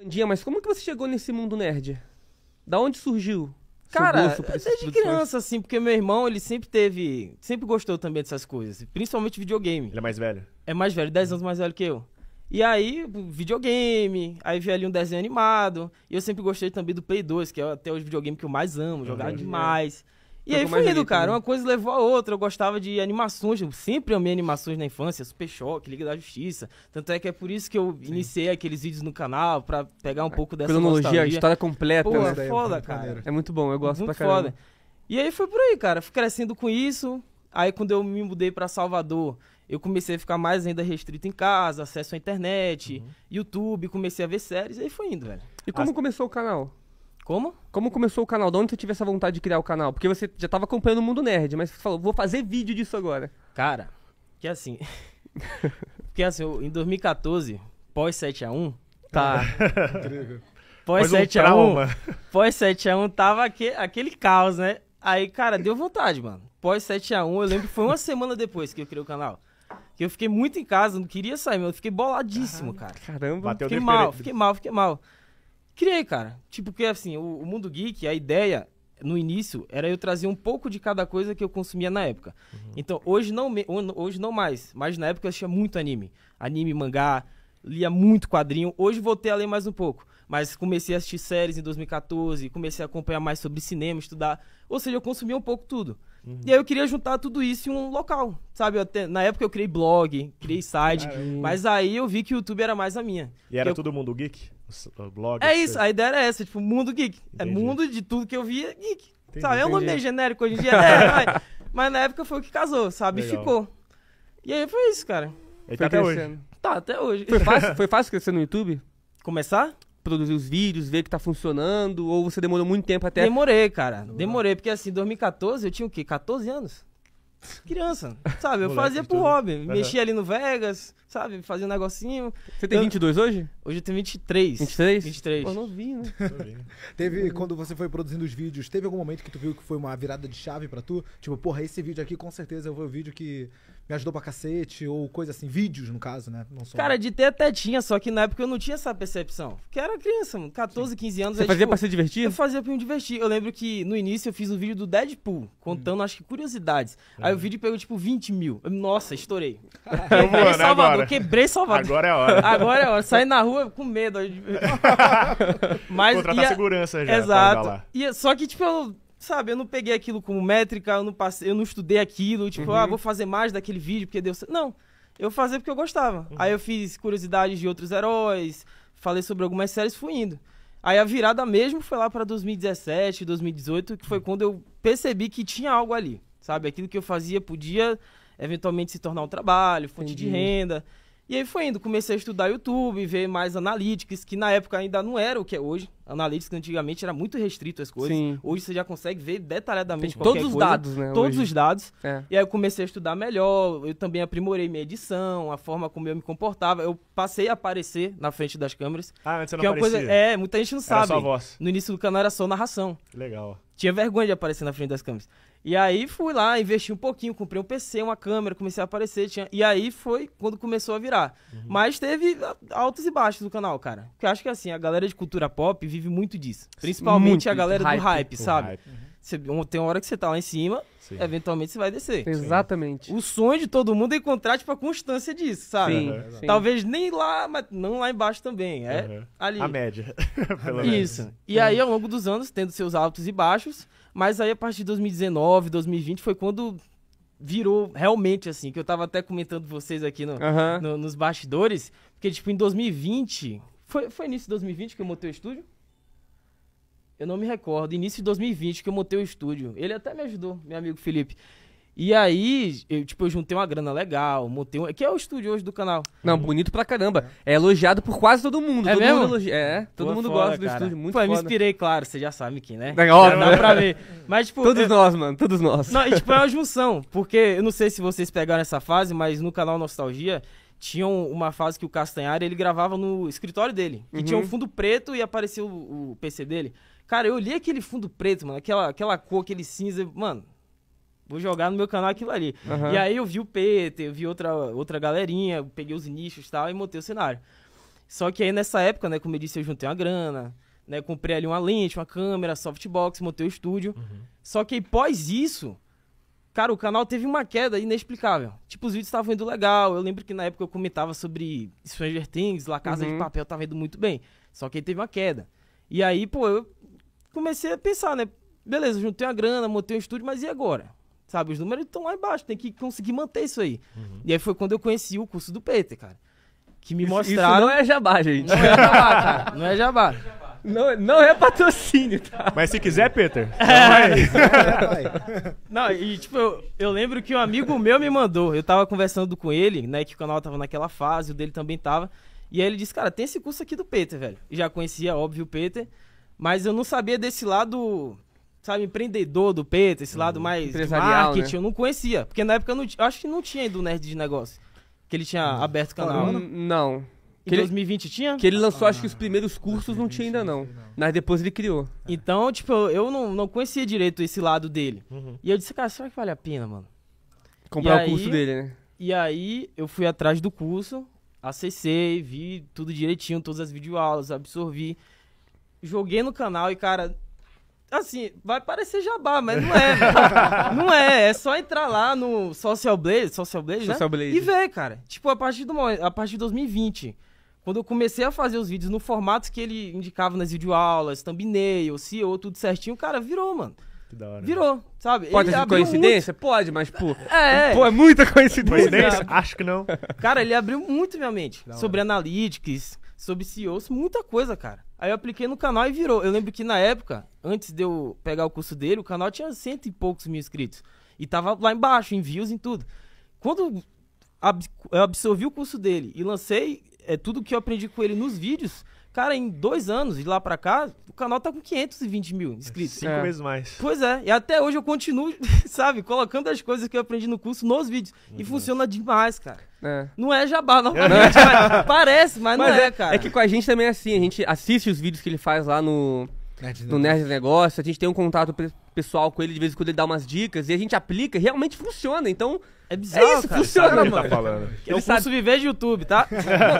Vandinha, mas como que você chegou nesse mundo nerd? Da onde surgiu? Cara, desde criança, assim, porque meu irmão, ele sempre teve. Sempre gostou também dessas coisas. Principalmente videogame. Ele é mais velho? É mais velho, 10 anos mais velho que eu. E aí, videogame, aí vi ali um desenho animado. E eu sempre gostei também do Play 2, que é até o videogame que eu mais amo, jogar uhum. demais. É. E aí foi indo, cara. Né? Uma coisa levou a outra. Eu gostava de animações. Eu sempre amei animações na infância. Super Choque, Liga da Justiça. Tanto é que é por isso que eu Sim. iniciei aqueles vídeos no canal, pra pegar um é, pouco dessa cronologia. Nostalgia. história completa. Pô, né? é, é foda, cara. É muito bom, eu gosto muito pra caramba. Foda. E aí foi por aí, cara. Fui crescendo com isso. Aí quando eu me mudei para Salvador, eu comecei a ficar mais ainda restrito em casa, acesso à internet, uhum. YouTube, comecei a ver séries, e aí foi indo, velho. E como As... começou o canal? Como? Como começou o canal? De onde você teve essa vontade de criar o canal? Porque você já tava acompanhando o mundo nerd, mas você falou, vou fazer vídeo disso agora. Cara, que assim. porque assim, em 2014, pós 7x1, tá. Ah, incrível. Pós 7x1. pós 7x1 tava aquele, aquele caos, né? Aí, cara, deu vontade, mano. Pós 7x1, eu lembro que foi uma semana depois que eu criei o canal. Que eu fiquei muito em casa, não queria sair, mano. eu fiquei boladíssimo, ah, cara. Caramba, Bateu fiquei mal, fiquei mal, fiquei mal. Criei, cara. Tipo, que assim, o, o, Mundo Geek, a ideia no início era eu trazer um pouco de cada coisa que eu consumia na época. Uhum. Então, hoje não, me, hoje não mais, mas na época eu assistia muito anime. Anime, mangá, lia muito quadrinho. Hoje voltei a ler mais um pouco. Mas comecei a assistir séries em 2014, comecei a acompanhar mais sobre cinema, estudar. Ou seja, eu consumia um pouco tudo. Uhum. E aí eu queria juntar tudo isso em um local, sabe? Até, na época eu criei blog, criei site, mas aí eu vi que o YouTube era mais a minha. E era eu... todo mundo geek? Uh, blog. É isso, a ideia era essa, tipo, mundo geek. É entendi. É mundo de tudo que eu via geek. Entendi, sabe? É um nome meio genérico hoje em dia, é, mas, mas, na época foi o que casou, sabe? Legal. Ficou. E aí foi isso, cara. foi tá até hoje. Tá, até hoje. Foi fácil, foi fácil crescer no YouTube? Começar? Produzir os vídeos, ver que tá funcionando, ou você demorou muito tempo até. Demorei, cara. Demorei, porque assim, 2014 eu tinha o quê? 14 anos? Criança, sabe? Eu Moleque fazia pro hobby. Mexia ali no Vegas, sabe, fazer um negocinho. Você tem eu... 22 hoje? Hoje eu tenho 23. 23? 23. Pô, não vi, né? teve, quando você foi produzindo os vídeos, teve algum momento que tu viu que foi uma virada de chave pra tu? Tipo, porra, esse vídeo aqui com certeza foi o vídeo que me ajudou pra cacete, ou coisa assim, vídeos no caso, né? Não Cara, de ter até tinha, só que na época eu não tinha essa percepção. Que era criança, mano, 14, Sim. 15 anos. Você aí, é fazia tipo, pra se divertir? Eu fazia pra me divertir. Eu lembro que no início eu fiz um vídeo do Deadpool, contando, hum. acho que curiosidades. Hum. Aí o hum. vídeo pegou tipo 20 mil. Nossa, estourei. Eu vou, né, Salvador, quebrei Salvador. Agora é a hora. Agora é a hora. Saí na rua com medo. Mas, Contratar a... segurança já. Exato. E, só que, tipo, eu, sabe, eu não peguei aquilo como métrica, eu não, passei, eu não estudei aquilo. Tipo, ah, uhum. ah, vou fazer mais daquele vídeo porque deu certo. Não, eu fazia porque eu gostava. Uhum. Aí eu fiz curiosidades de outros heróis, falei sobre algumas séries, fui indo. Aí a virada mesmo foi lá para 2017, 2018, que foi uhum. quando eu percebi que tinha algo ali sabe? Aquilo que eu fazia podia eventualmente se tornar um trabalho, fonte Entendi. de renda. E aí foi indo, comecei a estudar YouTube, ver mais analytics, que na época ainda não era o que é hoje. Analytics antigamente era muito restrito as coisas. Sim. Hoje você já consegue ver detalhadamente qualquer todos coisa, os dados, né? Todos hoje. os dados. É. E aí eu comecei a estudar melhor, eu também aprimorei minha edição, a forma como eu me comportava. Eu passei a aparecer na frente das câmeras. Ah, antes você não é Coisa, é, muita gente não sabe. Era só voz. No início do canal era só narração. Legal. Tinha vergonha de aparecer na frente das câmeras. E aí fui lá, investi um pouquinho, comprei um PC, uma câmera, comecei a aparecer. Tinha... E aí foi quando começou a virar. Uhum. Mas teve ah, altos e baixos no canal, cara. Porque acho que assim, a galera de cultura pop vive muito disso. Principalmente muito a galera do hype, hype sabe? Hype. Uhum. Você, tem uma hora que você tá lá em cima, Sim. eventualmente você vai descer. Exatamente. O sonho de todo mundo é encontrar, tipo, a constância disso, sabe? Sim, uhum, Talvez nem lá, mas não lá embaixo também. É uhum. ali. A média. Pelo Isso. Menos. E aí, ao longo dos anos, tendo seus altos e baixos, mas aí a partir de 2019, 2020, foi quando virou realmente assim, que eu tava até comentando vocês aqui no, uhum. no, nos bastidores, porque, tipo, em 2020. Foi, foi início de 2020 que eu montei o estúdio? Eu não me recordo, início de 2020, que eu montei o estúdio. Ele até me ajudou, meu amigo Felipe. E aí, eu, tipo, eu juntei uma grana legal, montei um. É que é o estúdio hoje do canal. Não, bonito pra caramba. É elogiado por quase todo mundo. É todo mesmo? Mundo elogi... É, todo Pô, mundo foda, gosta do estúdio. Muito Pô, foda. me inspirei, claro, você já sabe quem, né? É, óbvio. Dá pra ver. Mas, tipo. Todos eu... nós, mano, todos nós. Não, e, tipo, é uma junção. Porque eu não sei se vocês pegaram essa fase, mas no canal Nostalgia. Tinha uma fase que o Castanhari ele gravava no escritório dele. E uhum. tinha um uhum. fundo preto e aparecia o, o PC dele. Cara, eu li aquele fundo preto, mano, aquela, aquela cor, aquele cinza, mano. Vou jogar no meu canal aquilo ali. Uhum. E aí eu vi o Peter, eu vi outra, outra galerinha, peguei os nichos e tal e montei o cenário. Só que aí nessa época, né, como eu disse, eu juntei uma grana, né, comprei ali uma lente, uma câmera, softbox, montei o estúdio. Uhum. Só que aí, pós isso, cara, o canal teve uma queda inexplicável. Tipo, os vídeos estavam indo legal. Eu lembro que na época eu comentava sobre Stranger Things, La Casa uhum. de Papel, tava indo muito bem. Só que aí teve uma queda. E aí, pô, eu comecei a pensar, né? Beleza, juntei uma grana, montei um estúdio, mas e agora? Sabe, os números estão lá embaixo, tem que conseguir manter isso aí. Uhum. E aí foi quando eu conheci o curso do Peter, cara. Que me isso, mostraram. Isso não é jabá, gente. Não é jabá, cara. Não é jabá. Não, não é patrocínio, tá? Mas se quiser, Peter. É. não, e tipo, eu, eu, lembro que um amigo meu me mandou. Eu tava conversando com ele, né? Que o canal tava naquela fase, o dele também tava. E aí ele disse, cara, tem esse curso aqui do Peter, velho. já conhecia, óbvio, o Peter. Mas eu não sabia desse lado, sabe, empreendedor do Peter, esse lado uhum. mais Empresarial, marketing, né? eu não conhecia. Porque na época eu, não, eu acho que não tinha ainda o Nerd de Negócio. Que ele tinha aberto o canal. Não. Né? não. Em que 2020 ele, tinha? Que ele lançou, ah, acho que os ah, primeiros cursos não tinha ainda, não. não. Mas depois ele criou. É. Então, tipo, eu não, não conhecia direito esse lado dele. Uhum. E eu disse, cara, será que vale a pena, mano? Comprar e o curso dele, né? E aí eu fui atrás do curso, acessei, vi tudo direitinho, todas as videoaulas, absorvi joguei no canal e, cara, assim, vai parecer jabá, mas não é. não é. É só entrar lá no Social Blade, Social Blade, Social né? Blade. E ver, cara. Tipo, a partir, do, a partir de 2020, quando eu comecei a fazer os vídeos no formato que ele indicava nas videoaulas, thumbnail, CEO, tudo certinho, cara, virou, mano. Que da hora. Virou, sabe? Pode ser coincidência? Muito... Pode, mas, pô. É, é. Pô, é muita coincidência. coincidência? Acho que não. Cara, ele abriu muito minha mente sobre analytics, sobre CEOs, muita coisa, cara. Aí eu apliquei no canal e virou. Eu lembro que na época, antes de eu pegar o curso dele, o canal tinha cento e poucos mil inscritos. E tava lá embaixo, em views e tudo. Quando eu absorvi o curso dele e lancei é, tudo que eu aprendi com ele nos vídeos, Cara, em dois anos, de lá pra cá, o canal tá com 520 mil inscritos. Cinco é. vezes mais. Pois é, e até hoje eu continuo, sabe, colocando as coisas que eu aprendi no curso nos vídeos. Uhum. E funciona demais, cara. É. Não é jabá, normalmente, mas parece, mas, mas não é, é, cara. É que com a gente também é assim, a gente assiste os vídeos que ele faz lá no, Nerd do Nerd Negócio, a gente tem um contato pessoal com ele, de vez em quando ele dá umas dicas, e a gente aplica, realmente funciona, então... É, é bizarro, é isso, cara. Funciona, ele tá mano. Tá falando. É ele o curso sabe. Viver de YouTube, tá?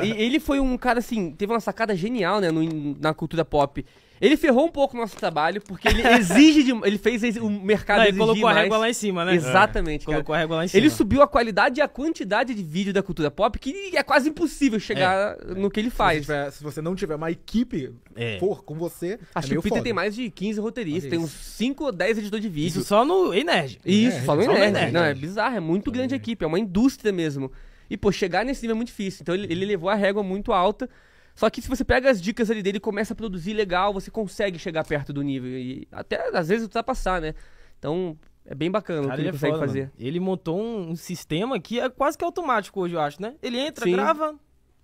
e ele foi um cara, assim, teve uma sacada genial, né, no, na cultura pop. Ele ferrou um pouco o nosso trabalho, porque ele exige de, Ele fez o mercado Não, ele colocou mais. a régua lá em cima, né? Exatamente, é. Colocou a régua lá em cima. Ele subiu a qualidade e a quantidade de vídeo da cultura pop, que é quase impossível chegar é. é. no que ele faz. Se você, tiver, se você não tiver uma equipe é. for com você, é acho que o Peter foda. tem mais de 15 roteiristas, tem uns 5 ou 10 editores de vídeo. Isso só no Energy. Isso, só no Energy. Não, é bizarro, é muito grande é. equipe, é uma indústria mesmo. E, pô, chegar nesse nível é muito difícil. Então ele, ele levou a régua muito alta. Só que se você pega as dicas ali dele e começa a produzir legal, você consegue chegar perto do nível. E até às vezes ultrapassar, né? Então, é bem bacana Cara, o que ele, ele é consegue foda, fazer. Mano. Ele montou um sistema que é quase que automático hoje, eu acho, né? Ele entra, Sim. grava,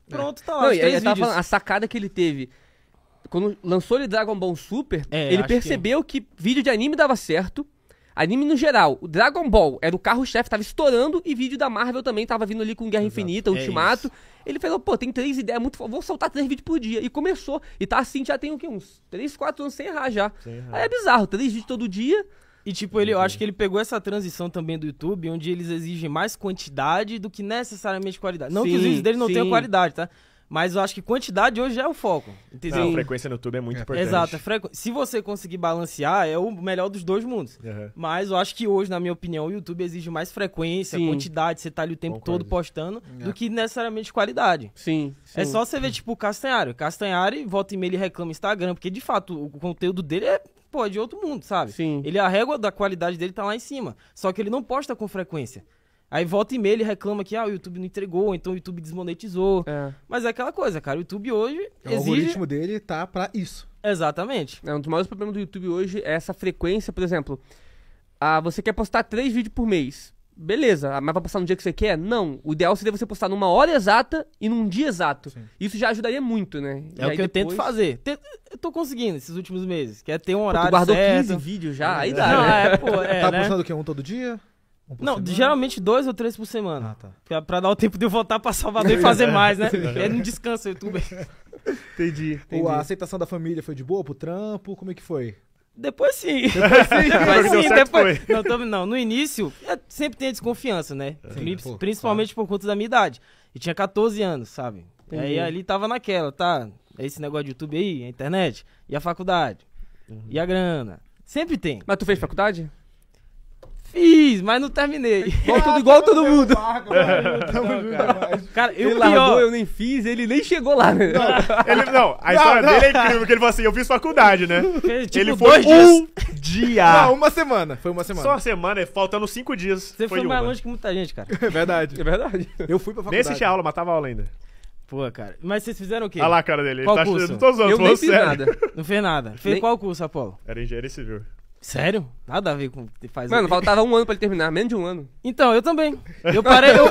é. pronto, é. tá lá. Não, eu tava falando, a sacada que ele teve. Quando lançou ele Dragon Ball Super, é, ele percebeu que... que vídeo de anime dava certo Anime no geral, o Dragon Ball era o carro-chefe, tava estourando, e vídeo da Marvel também tava vindo ali com Guerra Exato. Infinita, é Ultimato. É ele falou, pô, tem três ideias, muito vou soltar três vídeos por dia. E começou. E tá assim, já tem o quê? Uns três, quatro anos sem errar já. Sem errar. Aí é bizarro, três vídeos todo dia. E tipo, ele, eu uhum. acho que ele pegou essa transição também do YouTube, onde eles exigem mais quantidade do que necessariamente qualidade. Não sim, que os vídeos dele não sim. tenham qualidade, tá? Mas eu acho que quantidade hoje é o foco. Entendeu? Não, frequência no YouTube é muito é. importante. Exato. É frequ... Se você conseguir balancear, é o melhor dos dois mundos. Uhum. Mas eu acho que hoje, na minha opinião, o YouTube exige mais frequência, sim. quantidade, você tá ali o tempo Concordo. todo postando, é. do que necessariamente qualidade. Sim, é sim. É só você ver, tipo, o Castanhari. O Castanhari, volta e meia, ele reclama Instagram, porque de fato o conteúdo dele é pô, é de outro mundo, sabe? Sim. Ele, a régua da qualidade dele tá lá em cima. Só que ele não posta com frequência. Aí volta e meia ele reclama que ah, o YouTube não entregou, então o YouTube desmonetizou. É. Mas é aquela coisa, cara, o YouTube hoje. O exige... algoritmo dele tá para isso. Exatamente. É, um dos maiores problemas do YouTube hoje é essa frequência, por exemplo. Ah, você quer postar três vídeos por mês. Beleza, ah, mas vai passar no dia que você quer? Não. O ideal seria você postar numa hora exata e num dia exato. Sim. Isso já ajudaria muito, né? É e é o que depois... eu tento fazer. Te... Eu tô conseguindo esses últimos meses. Quer é ter um horário. Pô, tu guardou certo. 15 vídeos já, aí é. dá. Não, né? é, pô, é, tá né? postando o quê? Um todo dia? Um não, semana? geralmente dois ou três por semana. Ah, tá. pra, é pra, dar o tempo de eu voltar pra Salvador e fazer mais, né? É não descansa o youtuber. entendi, entendi. A aceitação da família foi de boa pro trampo? Como é que foi? Depois sim. Depois sim, depois, sim, depois... Não, não, no início é, sempre tem a desconfiança, né? Sim, pô, Principalmente claro. por conta da minha idade. E tinha 14 anos, sabe? Entendi. Aí ali tava naquela, tá? É esse negócio de YouTube aí, a internet, e a faculdade, uhum. e a grana. Sempre tem. Mas tu fez faculdade? Fiz, mas não terminei. É igual todo, igual todo mundo. É. cara. eu ele largou, eu nem fiz, ele nem chegou lá. Né? Não, ele, não a não, história não. dele é incrível, porque ele falou assim, eu fiz faculdade, né? Tipo, ele foi um dia. Não, uma semana. Foi uma semana. Só uma semana, faltando cinco dias. Você foi, foi mais uma. longe que muita gente, cara. É verdade. É verdade. Eu fui pra faculdade. Nem assisti a aula, matava tava aula ainda. Pô, cara. Mas vocês fizeram o quê? Olha lá a cara dele. Qual ele tá curso? Todos os anos, eu nem fiz sério. nada. Não fez nada. Fez nem... qual curso, Apolo? Era engenharia civil. Sério? Nada a ver com faz Mano, faltava um ano pra ele terminar, menos de um ano. Então, eu também. Eu parei, eu,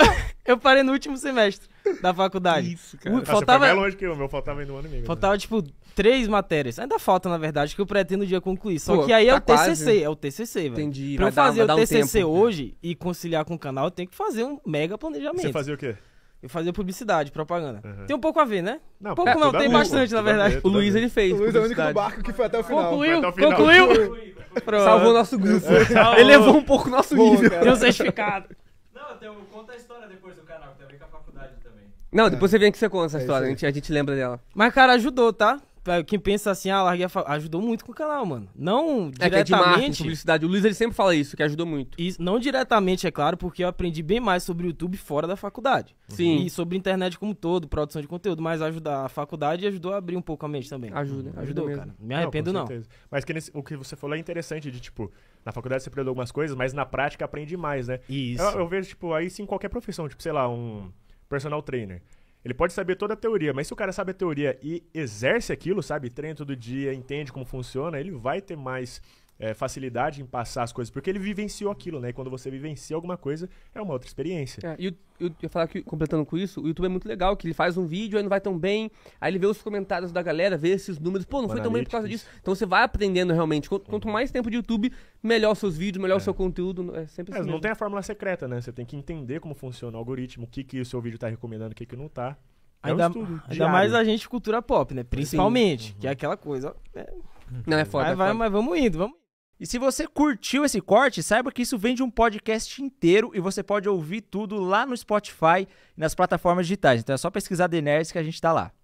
eu parei no último semestre da faculdade. Isso, cara. Nossa, faltava mais longe que eu meu, faltava ainda um ano e meio. Né? Faltava, né? tipo, três matérias. Ainda falta, na verdade, que eu pretendo um dia concluir. Só Pô, que aí tá é o tá quase. TCC, é o TCC, velho. Entendi. Pra eu fazer o TCC um tempo, hoje né? e conciliar com o canal, eu tenho que fazer um mega planejamento. Você fazia o quê? Eu fazia publicidade, propaganda. Uhum. Tem um pouco a ver, né? Não, pouco é, não, tem bastante, na verdade. o Luiz, ele fez. O Luiz é o único barco que foi até o final. Concluiu, o final. concluiu. concluiu. Salvou nosso grupo. É. Elevou um pouco o nosso Boa, nível. Cara. Deu certificado. Não, tem um, conta a história depois do canal, que tem a ver com a faculdade também. Não, depois é. você vem que você conta essa é história, a gente, a gente lembra dela. Mas, cara, ajudou, tá? quem pensa assim, ah, larguei a fa... ajudou muito com o canal, mano. Não diretamente. É que é de publicidade. O Luiz ele sempre fala isso, que ajudou muito. Isso, não diretamente, é claro, porque eu aprendi bem mais sobre o YouTube fora da faculdade. Sim. E sobre internet como todo, produção de conteúdo, mas ajudar a faculdade ajudou a abrir um pouco a mente também. Ajuda, ajudou, ajudou mesmo. cara. Me arrependo não. não. Mas que nesse, o que você falou é interessante de tipo, na faculdade você aprendeu algumas coisas, mas na prática aprende mais, né? Isso. Eu, eu vejo tipo aí sim qualquer profissão, tipo, sei lá, um personal trainer. Ele pode saber toda a teoria, mas se o cara sabe a teoria e exerce aquilo, sabe? Treina todo dia, entende como funciona, ele vai ter mais é, facilidade em passar as coisas, porque ele vivenciou aquilo, né? E quando você vivencia alguma coisa, é uma outra experiência. É, e eu, eu, falar que, completando com isso, o YouTube é muito legal, que ele faz um vídeo, aí não vai tão bem, aí ele vê os comentários da galera, vê esses números, pô, não foi tão bem por causa disso. Então você vai aprendendo realmente. Quanto, quanto uhum. mais tempo de YouTube, melhor os seus vídeos, melhor o é. seu conteúdo. É sempre é, assim. não tem a fórmula secreta, né? Você tem que entender como funciona o algoritmo, o que, que o seu vídeo está recomendando, o que, que não está. É ainda, um ainda mais a gente cultura pop, né? Principalmente, uhum. que é aquela coisa. É... Não é foda. Mas, é vai, foda. mas vamos indo, vamos indo. E se você curtiu esse corte, saiba que isso vem de um podcast inteiro e você pode ouvir tudo lá no Spotify e nas plataformas digitais. Então é só pesquisar The Nerds que a gente está lá.